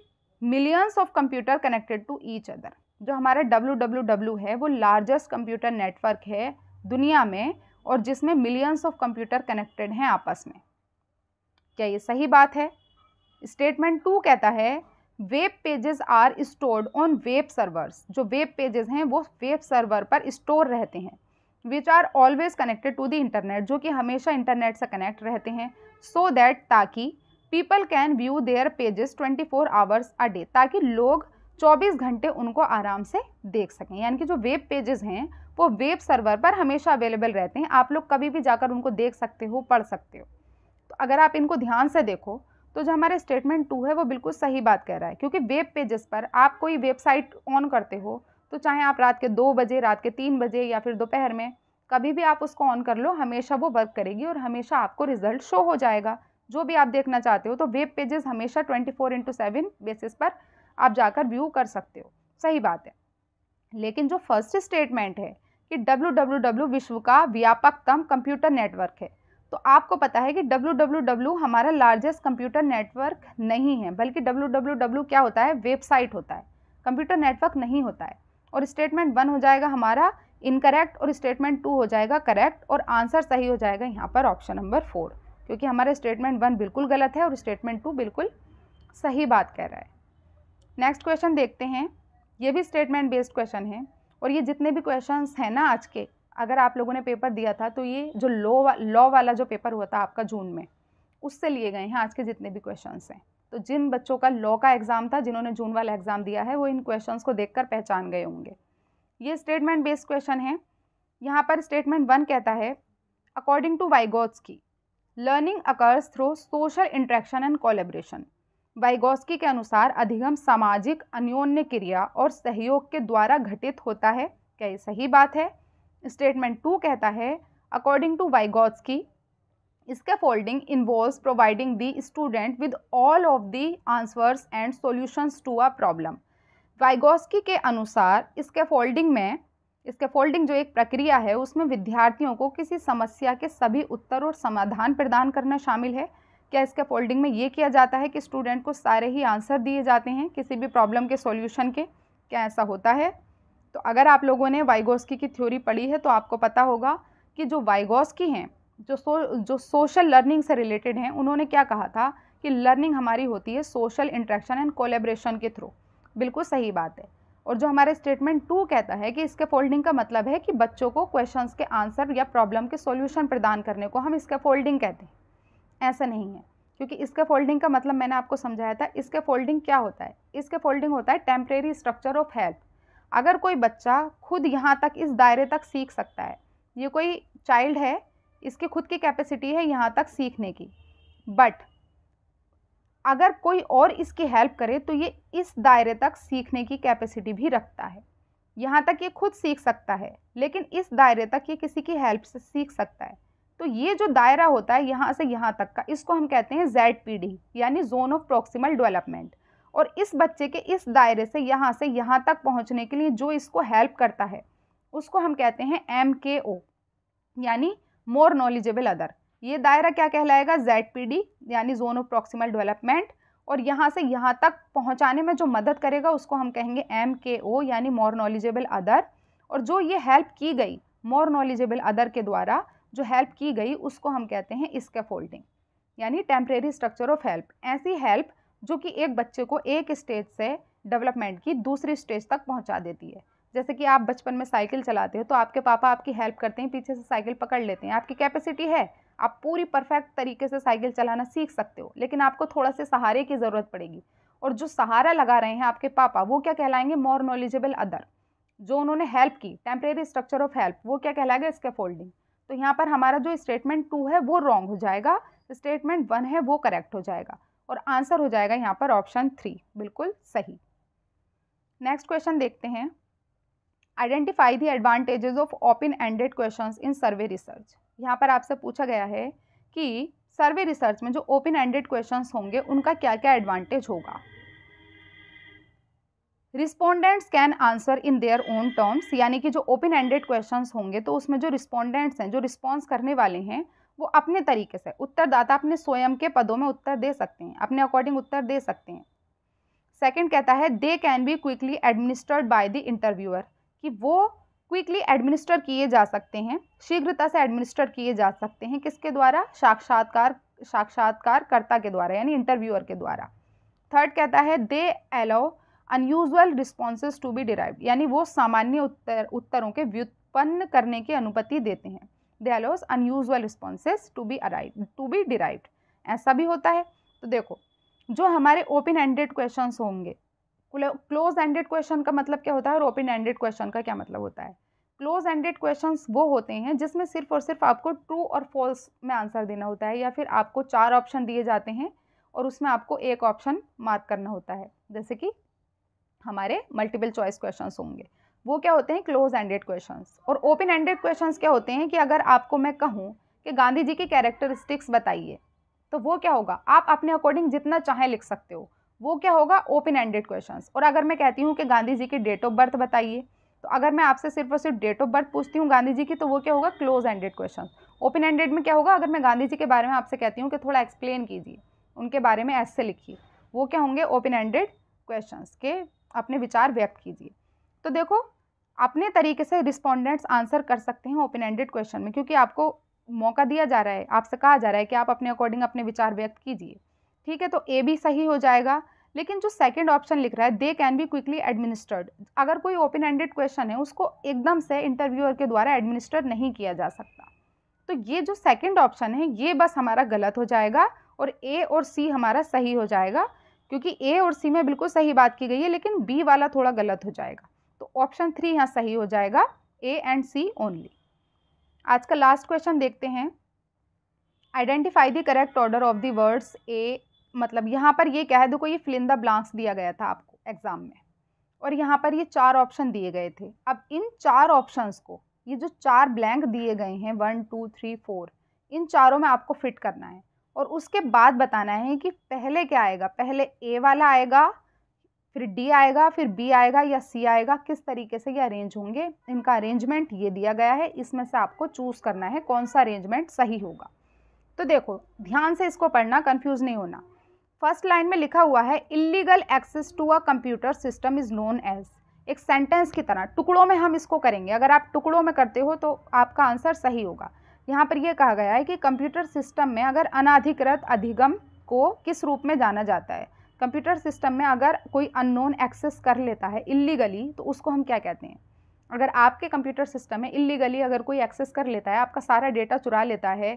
millions of computer connected to each other जो हमारा डब्ल्यू डब्ल्यू डब्ल्यू है वो लार्जेस्ट कंप्यूटर नेटवर्क है दुनिया में और जिसमें मिलियंस ऑफ कंप्यूटर कनेक्टेड हैं आपस में क्या ये सही बात है स्टेटमेंट टू कहता है web pages are stored on web servers जो वेब पेजेस हैं वो वेब सर्वर पर स्टोर रहते हैं which are always connected to the internet जो कि हमेशा इंटरनेट से कनेक्ट रहते हैं सो so दैट ताकि people can view their pages 24 four hours a day ताकि लोग 24 घंटे उनको आराम से देख सकें यानी कि जो वेब पेजेस हैं वो वेब सर्वर पर हमेशा अवेलेबल रहते हैं आप लोग कभी भी जाकर उनको देख सकते हो पढ़ सकते हो तो अगर आप इनको ध्यान से देखो तो जो हमारे स्टेटमेंट टू है वो बिल्कुल सही बात कह रहा है क्योंकि वेब पेजेस पर आप कोई वेबसाइट ऑन करते हो तो चाहे आप रात के दो बजे रात के तीन बजे या फिर दोपहर में कभी भी आप उसको ऑन कर लो हमेशा वो वर्क करेगी और हमेशा आपको रिजल्ट शो हो जाएगा जो भी आप देखना चाहते हो तो वेब पेजेस हमेशा twenty four into seven basis पर आप जाकर व्यू कर सकते हो सही बात है लेकिन जो फर्स्ट स्टेटमेंट है कि डब्ल्यू डब्ल्यू विश्व का व्यापकतम कंप्यूटर नेटवर्क है तो आपको पता है कि डब्ल्यू डब्ल्यू डब्ल्यू हमारा लार्जेस्ट कंप्यूटर नेटवर्क नहीं है बल्कि डब्ल्यू डब्ल्यू क्या होता है वेबसाइट होता है कंप्यूटर नेटवर्क नहीं होता है और स्टेटमेंट वन हो जाएगा हमारा इनकरेक्ट और स्टेटमेंट टू हो जाएगा करेक्ट और आंसर सही हो जाएगा यहाँ पर ऑप्शन नंबर फोर क्योंकि हमारा स्टेटमेंट वन बिल्कुल गलत है और स्टेटमेंट टू बिल्कुल सही बात कह रहा है नेक्स्ट क्वेश्चन देखते हैं ये भी स्टेटमेंट बेस्ड क्वेश्चन है और ये जितने भी क्वेश्चन हैं ना आज के अगर आप लोगों ने पेपर दिया था तो ये जो लॉ लॉ वाला जो पेपर हुआ था आपका जून में उससे लिए गए हैं आज के जितने भी क्वेश्चन हैं तो जिन बच्चों का लॉ का एग्ज़ाम था जिन्होंने जून वाला एग्ज़ाम दिया है वो इन क्वेश्चन को देखकर पहचान गए होंगे ये स्टेटमेंट बेस्ड क्वेश्चन है यहाँ पर स्टेटमेंट वन कहता है अकॉर्डिंग टू की learning occurs through social interaction and collaboration Vygotsky के अनुसार अधिगम सामाजिक अन्योन्य क्रिया और सहयोग के द्वारा घटित होता है क्या ये सही बात है स्टेटमेंट टू कहता है according to Vygotsky scaffolding involve providing the student with all of the answers and solutions to a problem Vygotsky के अनुसार इसके फोल्डिंग में इसके फोल्डिंग जो एक प्रक्रिया है उसमें विद्यार्थियों को किसी समस्या के सभी उत्तर और समाधान प्रदान करना शामिल है क्या इसके फोल्डिंग में ये किया जाता है कि स्टूडेंट को सारे ही आंसर दिए जाते हैं किसी भी प्रॉब्लम के सोल्यूशन के क्या ऐसा होता है तो अगर आप लोगों ने वाइगोस्की की थ्योरी पढ़ी है तो आपको पता होगा कि जो वाइगोस्की हैं जो सो जो सोशल लर्निंग से रिलेटेड हैं उन्होंने क्या कहा था कि लर्निंग हमारी होती है सोशल इंट्रैक्शन एंड कोलेब्रेशन के थ्रू बिल्कुल सही बात है और जो हमारे स्टेटमेंट टू कहता है कि इसके फोल्डिंग का मतलब है कि बच्चों को क्वेश्चन के आंसर या प्रॉब्लम के सोल्यूशन प्रदान करने को हम इसके फोल्डिंग कहते हैं ऐसा नहीं है क्योंकि इसके फोल्डिंग का मतलब मैंने आपको समझाया था इसके फोल्डिंग क्या होता है इसके फोल्डिंग होता है टेम्प्रेरी स्ट्रक्चर ऑफ हेल्प अगर कोई बच्चा खुद यहाँ तक इस दायरे तक सीख सकता है ये कोई चाइल्ड है इसकी खुद की कैपेसिटी है यहाँ तक सीखने की बट अगर कोई और इसकी हेल्प करे तो ये इस दायरे तक सीखने की कैपेसिटी भी रखता है यहाँ तक ये खुद सीख सकता है लेकिन इस दायरे तक ये किसी की हेल्प से सीख सकता है तो ये जो दायरा होता है यहाँ से यहाँ तक का इसको हम कहते हैं जेड पी डी यानी जोन ऑफ प्रोक्सीमल डेवलपमेंट और इस बच्चे के इस दायरे से यहाँ से यहाँ तक पहुँचने के लिए जो इसको हेल्प करता है उसको हम कहते हैं एम के ओ यानी मोर नॉलेजेबल अदर ये दायरा क्या कहलाएगा जेड यानी जोन ऑफ प्रॉक्सिमल डेवलपमेंट और यहाँ से यहाँ तक पहुँचाने में जो मदद करेगा उसको हम कहेंगे एम के ओ यानी मोर नॉलेजेबल अदर और जो ये हेल्प की गई मोर नॉलेजेबल अदर के द्वारा जो हेल्प की गई उसको हम कहते हैं इसके फोल्डिंग यानी टेम्परेरी स्ट्रक्चर ऑफ हेल्प ऐसी हेल्प जो कि एक बच्चे को एक स्टेज से डेवलपमेंट की दूसरी स्टेज तक पहुंचा देती है जैसे कि आप बचपन में साइकिल चलाते हो तो आपके पापा आपकी हेल्प करते हैं पीछे से साइकिल पकड़ लेते हैं आपकी कैपेसिटी है आप पूरी परफेक्ट तरीके से साइकिल चलाना सीख सकते हो लेकिन आपको थोड़ा से सहारे की ज़रूरत पड़ेगी और जो सहारा लगा रहे हैं आपके पापा वो क्या कहलाएंगे मोर नॉलेजेबल अदर जो उन्होंने हेल्प की टेम्परेरी स्ट्रक्चर ऑफ हेल्प वो क्या कहलाएगा इसके फोल्डिंग तो यहाँ पर हमारा जो स्टेटमेंट टू है वो रॉन्ग हो जाएगा स्टेटमेंट वन है वो करेक्ट हो जाएगा और आंसर हो जाएगा यहाँ पर ऑप्शन थ्री बिल्कुल सही नेक्स्ट क्वेश्चन देखते हैं identify the advantages of open ended questions in survey research यहाँ पर आपसे पूछा गया है कि सर्वे रिसर्च में जो ओपन एंडेड क्वेश्चंस होंगे उनका क्या क्या एडवांटेज होगा respondents can answer in their own terms यानी कि जो ओपन एंडेड क्वेश्चंस होंगे तो उसमें जो रिस्पोंडेंट्स हैं जो रिस्पॉन्स करने वाले हैं वो अपने तरीके से उत्तरदाता अपने स्वयं के पदों में उत्तर दे सकते हैं अपने अकॉर्डिंग उत्तर दे सकते हैं सेकेंड कहता है they can be quickly administered by the interviewer कि वो क्विकली एडमिनिस्टर किए जा सकते हैं शीघ्रता से एडमिनिस्टर किए जा सकते हैं किसके द्वारा साक्षात्कार साक्षात्कारकर्ता के द्वारा यानी इंटरव्यूअर के द्वारा थर्ड कहता है they allow unusual responses to be derive यानी वो सामान्य उत्तर उत्तरों के व्युत्पन्न करने की अनुमति देते हैं they allows unusual responses to be arrive to be derived ऐसा भी होता है तो देखो जो हमारे ओपन एंडेड क्वेश्चन होंगे क्लोज एंडेड क्वेश्चन का मतलब क्या होता है और ओपन एंडेड क्वेश्चन का क्या मतलब होता है क्लोज एंडेड क्वेश्चन वो होते हैं जिसमें सिर्फ और सिर्फ आपको ट्रू और फॉल्स में आंसर देना होता है या फिर आपको चार ऑप्शन दिए जाते हैं और उसमें आपको एक ऑप्शन मार्क करना होता है जैसे कि हमारे मल्टीपल चॉइस क्वेश्चन होंगे वो क्या होते हैं क्लोज एंडेड क्वेश्चन और ओपन एंडेड क्वेश्चन क्या होते हैं कि अगर आपको मैं कहूँ कि गांधी जी की कैरेक्टरिस्टिक्स बताइए तो वो क्या होगा आप अपने अकॉर्डिंग जितना चाहें लिख सकते हो वो क्या होगा ओपन एंडेड क्वेश्चन और अगर मैं कहती हूँ कि गांधी जी की डेट ऑफ बर्थ बताइए तो अगर मैं आपसे सिर्फ और सिर्फ डेट ऑफ बर्थ पूछती हूँ गांधी जी की तो वो क्या होगा close ended question open ended में क्या होगा अगर मैं गांधी जी के बारे में आपसे कहती हूँ कि थोड़ा एक्सप्लेन कीजिए उनके बारे में ऐसे लिखिए वो क्या होंगे ओपन एंडेड क्वेश्चन के अपने विचार व्यक्त कीजिए तो देखो अपने तरीके से रिस्पोंडेंट्स आंसर कर सकते हैं ओपन एंडेड क्वेश्चन में क्योंकि आपको मौका दिया जा रहा है आपसे कहा जा रहा है कि आप अपने अकॉर्डिंग अपने विचार व्यक्त कीजिए ठीक है तो ए भी सही हो जाएगा लेकिन जो सेकंड ऑप्शन लिख रहा है they can be quickly administered अगर कोई ओपन एंडेड क्वेश्चन है उसको एकदम से इंटरव्यूअर के द्वारा एडमिनिस्टर नहीं किया जा सकता तो ये जो सेकंड ऑप्शन है ये बस हमारा गलत हो जाएगा और ए और सी हमारा सही हो जाएगा क्योंकि ए और सी में बिल्कुल सही बात की गई है लेकिन बी वाला थोड़ा गलत हो जाएगा तो ऑप्शन थ्री यहाँ सही हो जाएगा ए एंड सी ओनली आज का लास्ट क्वेश्चन देखते हैं identify the correct order of the words A मतलब यहाँ पर ये कह है देखो ये फिलिंदा ब्लांक्स दिया गया था आपको एग्ज़ाम में और यहाँ पर ये चार ऑप्शन दिए गए थे अब इन चार ऑप्शंस को ये जो चार ब्लैंक दिए गए हैं वन टू थ्री फोर इन चारों में आपको फिट करना है और उसके बाद बताना है कि पहले क्या आएगा पहले ए वाला आएगा फिर डी आएगा फिर बी आएगा या सी आएगा किस तरीके से ये अरेंज होंगे इनका अरेंजमेंट ये दिया गया है इसमें से आपको चूज़ करना है कौन सा अरेंजमेंट सही होगा तो देखो ध्यान से इसको पढ़ना कन्फ्यूज़ नहीं होना फर्स्ट लाइन में लिखा हुआ है illegal access to a computer system is known as एक सेंटेंस की तरह टुकड़ों में हम इसको करेंगे अगर आप टुकड़ों में करते हो तो आपका आंसर सही होगा यहाँ पर यह कहा गया है कि कंप्यूटर सिस्टम में अगर अनाधिकृत अधिगम को किस रूप में जाना जाता है कंप्यूटर सिस्टम में अगर कोई अननोन एक्सेस कर लेता है इलीगली तो उसको हम क्या कहते हैं अगर आपके कंप्यूटर सिस्टम में इलीगली अगर कोई एक्सेस कर लेता है आपका सारा डेटा चुरा लेता है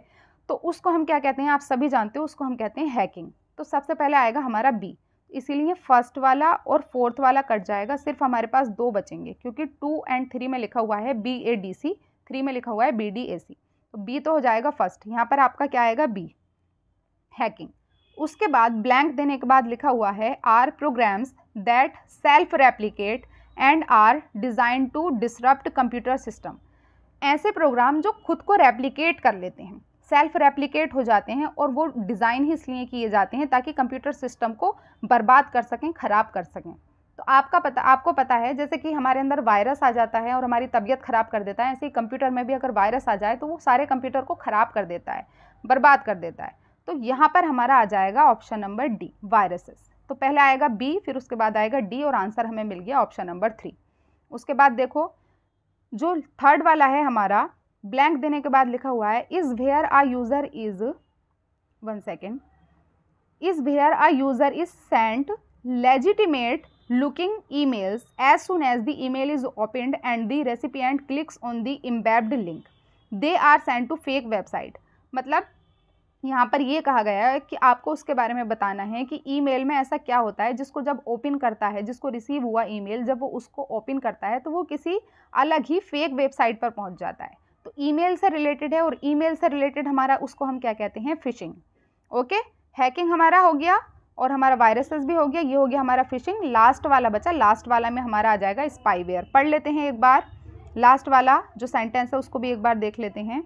तो उसको हम क्या कहते हैं आप सभी जानते हो उसको हम कहते हैं हैकिंग तो सबसे पहले आएगा हमारा बी इसीलिए फर्स्ट वाला और फोर्थ वाला कट जाएगा सिर्फ हमारे पास दो बचेंगे क्योंकि टू एंड थ्री में लिखा हुआ है B A D C three में लिखा हुआ है बी डी ए सी तो बी तो हो जाएगा फर्स्ट यहाँ पर आपका क्या आएगा बी हैकिंग उसके बाद ब्लैंक देने के बाद लिखा हुआ है are programs that self replicate and are designed to disrupt computer system ऐसे प्रोग्राम जो खुद को रेप्लीकेट कर लेते हैं सेल्फ रेप्लिकेट हो जाते हैं और वो डिज़ाइन ही इसलिए किए जाते हैं ताकि कंप्यूटर सिस्टम को बर्बाद कर सकें ख़राब कर सकें तो आपका पता आपको पता है जैसे कि हमारे अंदर वायरस आ जाता है और हमारी तबीयत ख़राब कर देता है ऐसे ही कंप्यूटर में भी अगर वायरस आ जाए तो वो सारे कंप्यूटर को ख़राब कर देता है बर्बाद कर देता है तो यहाँ पर हमारा आ जाएगा ऑप्शन नंबर डी वायरसेस तो पहले आएगा बी फिर उसके बाद आएगा डी और आंसर हमें मिल गया ऑप्शन नंबर थ्री उसके बाद देखो जो थर्ड वाला है हमारा ब्लैंक देने के बाद लिखा हुआ है is where a user is one second is where a user is sent looking mails as soon as the email is is and the recipe and clicks on the embedded link they are sent to fake website मतलब यहाँ पर ये कहा गया है कि आपको उसके बारे में बताना है कि ई मेल में ऐसा क्या होता है जिसको जब ओपन करता है जिसको रिसीव हुआ ई मेल जब वो उसको ओपन करता है तो वो किसी अलग ही फेक वेबसाइट पर पहुँच जाता है तो ईमेल से रिलेटेड है और ईमेल से रिलेटेड हमारा उसको हम क्या कहते हैं फिशिंग ओके हैकिंग हमारा हो गया और हमारा वायरसेस भी हो गया ये हो गया हमारा फिशिंग लास्ट वाला बचा लास्ट वाला में हमारा आ जाएगा स्पाईवेयर पढ़ लेते हैं एक बार लास्ट वाला जो सेंटेंस है उसको भी एक बार देख लेते हैं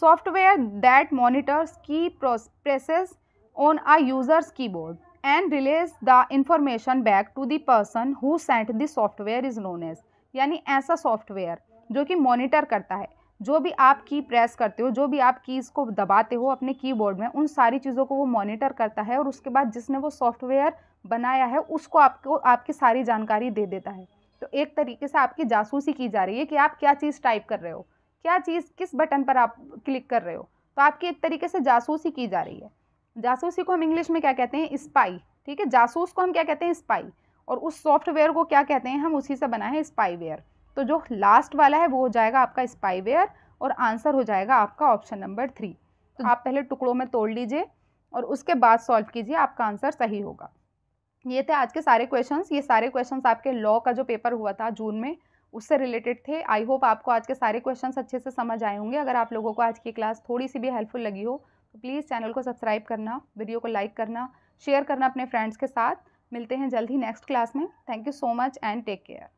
software that monitors key presses on a user's keyboard and relays the information back to the person who sent the software is known as यानी ऐसा सॉफ्टवेयर जो कि मॉनिटर करता है जो भी आप की प्रेस करते हो जो भी आप कीज़ को दबाते हो अपने कीबोर्ड में उन सारी चीज़ों को वो मॉनिटर करता है और उसके बाद जिसने वो सॉफ्टवेयर बनाया है उसको आपको आपकी सारी जानकारी दे देता है तो एक तरीके से आपकी जासूसी की जा रही है कि आप क्या चीज़ टाइप कर रहे हो क्या चीज़ किस बटन पर आप क्लिक कर रहे हो तो आपकी एक तरीके से जासूसी की जा रही है जासूसी को हम इंग्लिश में क्या कहते हैं स्पाई ठीक है जासूस को हम क्या कहते हैं स्पाई और उस सॉफ्टवेयर को क्या कहते हैं हम उसी से बना है स्पाईवेयर तो जो लास्ट वाला है वो हो जाएगा आपका स्पाईवेयर और आंसर हो जाएगा आपका ऑप्शन नंबर थ्री तो आप पहले टुकड़ों में तोड़ लीजिए और उसके बाद सॉल्व कीजिए आपका आंसर सही होगा ये थे आज के सारे क्वेश्चंस ये सारे क्वेश्चंस आपके लॉ का जो पेपर हुआ था जून में उससे रिलेटेड थे आई होप आपको आज के सारे क्वेश्चंस अच्छे से समझ आए होंगे अगर आप लोगों को आज की क्लास थोड़ी सी भी हेल्पफुल लगी हो तो प्लीज़ चैनल को सब्सक्राइब करना वीडियो को लाइक करना शेयर करना अपने फ्रेंड्स के साथ मिलते हैं जल्द ही नेक्स्ट क्लास में thank you so much and take care